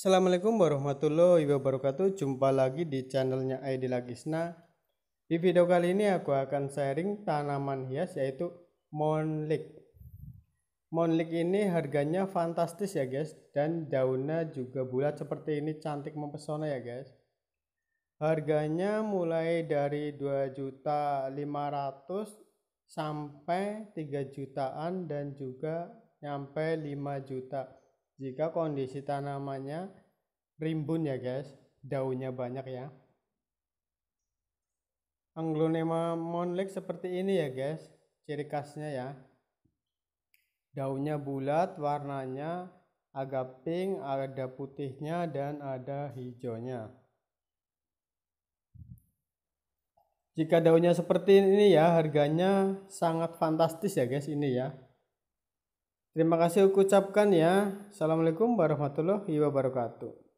Assalamualaikum warahmatullahi wabarakatuh Jumpa lagi di channelnya ID Lagisna. Di video kali ini aku akan sharing tanaman hias yaitu monlik Monlik ini harganya fantastis ya guys Dan daunnya juga bulat seperti ini cantik mempesona ya guys Harganya mulai dari 2.500 sampai 3 jutaan dan juga nyampe 5 juta jika kondisi tanamannya rimbun ya guys daunnya banyak ya Anglonema monlik seperti ini ya guys ciri khasnya ya daunnya bulat warnanya agak pink, ada putihnya dan ada hijaunya. Jika daunnya seperti ini ya, harganya sangat fantastis ya guys ini ya. Terima kasih aku ucapkan ya. Assalamualaikum warahmatullahi wabarakatuh.